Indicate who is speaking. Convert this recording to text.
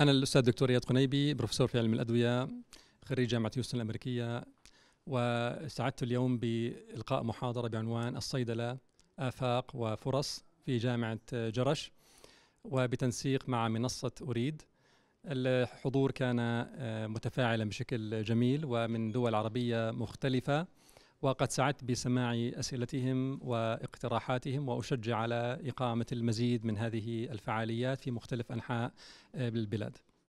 Speaker 1: أنا الأستاذ دكتور اياد قنيبي بروفيسور في علم الأدوية خريج جامعة هيوستن الأمريكية وسعدت اليوم بإلقاء محاضرة بعنوان الصيدلة آفاق وفرص في جامعة جرش وبتنسيق مع منصة أريد الحضور كان متفاعلا بشكل جميل ومن دول عربية مختلفة وقد سعدت بسماع اسئلتهم واقتراحاتهم واشجع على اقامه المزيد من هذه الفعاليات في مختلف انحاء البلاد.